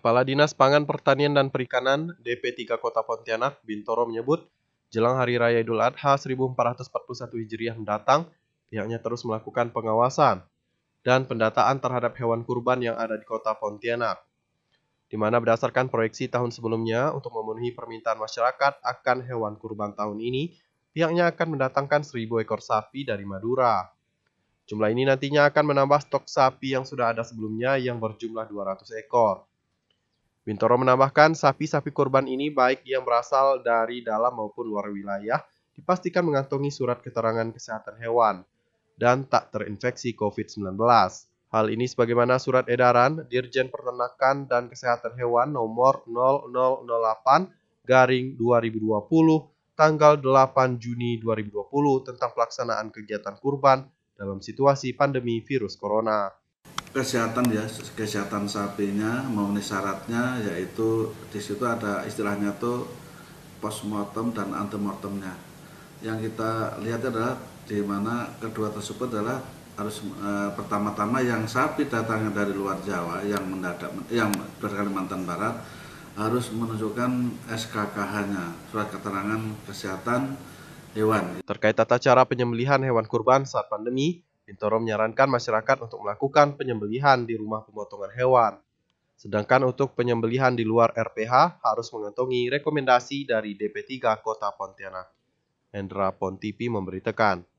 Kepala Dinas Pangan Pertanian dan Perikanan DP3 Kota Pontianak, Bintoro menyebut, jelang Hari Raya Idul Adha 1441 Hijriah mendatang, pihaknya terus melakukan pengawasan dan pendataan terhadap hewan kurban yang ada di Kota Pontianak. Di mana berdasarkan proyeksi tahun sebelumnya untuk memenuhi permintaan masyarakat akan hewan kurban tahun ini, pihaknya akan mendatangkan 1.000 ekor sapi dari Madura. Jumlah ini nantinya akan menambah stok sapi yang sudah ada sebelumnya yang berjumlah 200 ekor. Bintoro menambahkan, sapi-sapi kurban ini baik yang berasal dari dalam maupun luar wilayah dipastikan mengantongi surat keterangan kesehatan hewan dan tak terinfeksi COVID-19. Hal ini sebagaimana surat edaran Dirjen Pertanakan dan Kesehatan Hewan nomor 0008 garing 2020 tanggal 8 Juni 2020 tentang pelaksanaan kegiatan kurban dalam situasi pandemi virus corona kesehatan ya kesehatan sapinya memenuhi syaratnya yaitu di situ ada istilahnya tuh postmortem dan antemortemnya yang kita lihat adalah di mana kedua tersebut adalah harus e, pertama-tama yang sapi datang dari luar Jawa yang mendadak yang dari Kalimantan Barat harus menunjukkan SKKH-nya surat keterangan kesehatan hewan terkait tata cara penyembelihan hewan kurban saat pandemi Bintoro menyarankan masyarakat untuk melakukan penyembelihan di rumah pemotongan hewan. Sedangkan untuk penyembelihan di luar RPH harus mengantongi rekomendasi dari DP3 Kota Pontianak. Hendra Pontipi memberitakan.